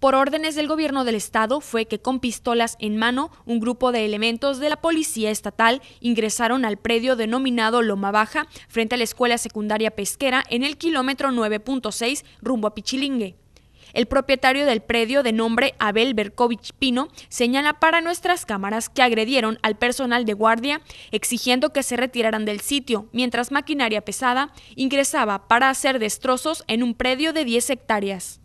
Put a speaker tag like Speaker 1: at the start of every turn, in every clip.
Speaker 1: Por órdenes del gobierno del estado fue que con pistolas en mano un grupo de elementos de la policía estatal ingresaron al predio denominado Loma Baja frente a la escuela secundaria pesquera en el kilómetro 9.6 rumbo a Pichilingue. El propietario del predio de nombre Abel Berkovich Pino señala para nuestras cámaras que agredieron al personal de guardia exigiendo que se retiraran del sitio mientras maquinaria pesada ingresaba para hacer destrozos en un predio de 10 hectáreas.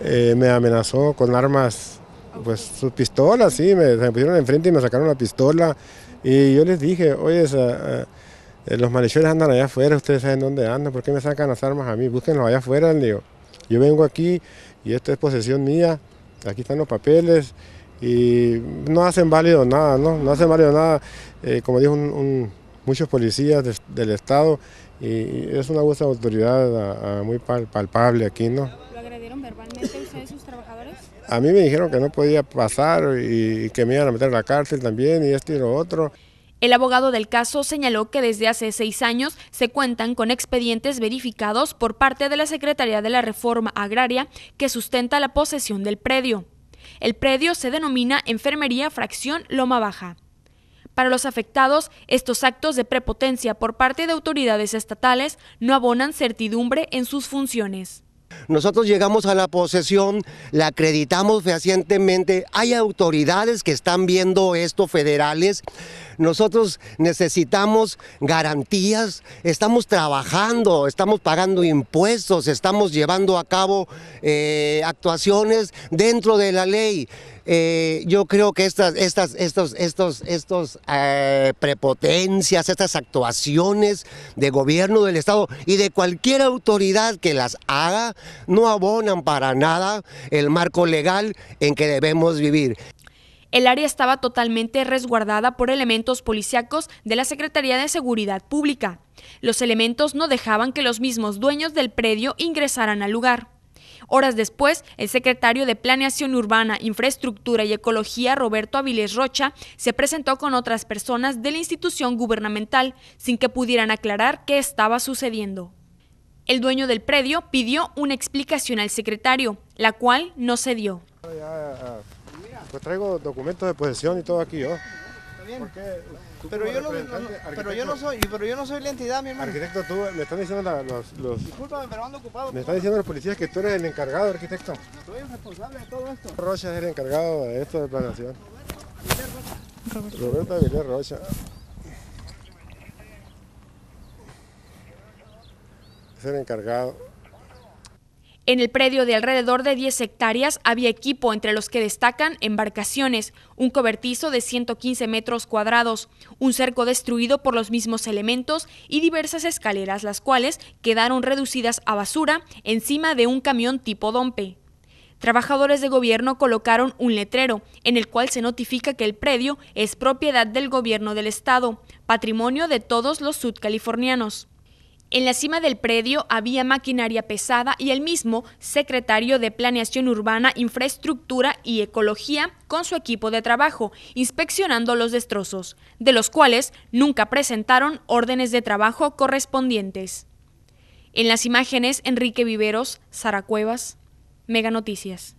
Speaker 2: Eh, me amenazó con armas, pues sus pistolas, sí, me, pusieron enfrente y me sacaron la pistola. Y yo les dije, oye, eh, los malhechores andan allá afuera, ustedes saben dónde andan, ¿por qué me sacan las armas a mí? Búsquenlos allá afuera, le digo. Yo vengo aquí y esto es posesión mía, aquí están los papeles y no hacen válido nada, ¿no? No hacen válido nada, eh, como dijo muchos policías del Estado, y, es una abuso de autoridad muy palpable aquí, ¿no? A mí me dijeron que no podía pasar y que me iban a meter a la cárcel también y esto y lo otro.
Speaker 1: El abogado del caso señaló que desde hace seis años se cuentan con expedientes verificados por parte de la Secretaría de la Reforma Agraria que sustenta la posesión del predio. El predio se denomina Enfermería Fracción Loma Baja. Para los afectados, estos actos de prepotencia por parte de autoridades estatales no abonan certidumbre en sus funciones.
Speaker 3: Nosotros llegamos a la posesión, la acreditamos fehacientemente, hay autoridades que están viendo esto, federales. Nosotros necesitamos garantías, estamos trabajando, estamos pagando impuestos, estamos llevando a cabo eh, actuaciones dentro de la ley. Eh, yo creo que estas, eh, prepotencias, estas actuaciones de gobierno del Estado y de cualquier autoridad que las haga, no abonan para nada el marco legal en que debemos vivir.
Speaker 1: El área estaba totalmente resguardada por elementos policíacos de la Secretaría de Seguridad Pública. Los elementos no dejaban que los mismos dueños del predio ingresaran al lugar. Horas después, el secretario de Planeación Urbana, Infraestructura y Ecología, Roberto Avilés Rocha, se presentó con otras personas de la institución gubernamental, sin que pudieran aclarar qué estaba sucediendo. El dueño del predio pidió una explicación al secretario, la cual no se dio.
Speaker 2: pues traigo documentos de posesión y todo aquí ¿oh? yo. pero, yo no, pero yo no, soy, pero yo no soy la entidad, mi hermano. Arquitecto, tú me están diciendo los, los pero ando ocupado. Me están diciendo los policías que tú eres el encargado, arquitecto.
Speaker 3: Tú responsable de todo esto.
Speaker 2: Rocha es el encargado de esto de planación. Roberto, Villar Rocha.
Speaker 1: En el predio de alrededor de 10 hectáreas había equipo, entre los que destacan embarcaciones, un cobertizo de 115 metros cuadrados, un cerco destruido por los mismos elementos y diversas escaleras, las cuales quedaron reducidas a basura encima de un camión tipo dompe. Trabajadores de gobierno colocaron un letrero en el cual se notifica que el predio es propiedad del gobierno del estado, patrimonio de todos los sudcalifornianos. En la cima del predio había maquinaria pesada y el mismo secretario de Planeación Urbana, Infraestructura y Ecología con su equipo de trabajo, inspeccionando los destrozos, de los cuales nunca presentaron órdenes de trabajo correspondientes. En las imágenes, Enrique Viveros, Sara Cuevas, Mega Noticias.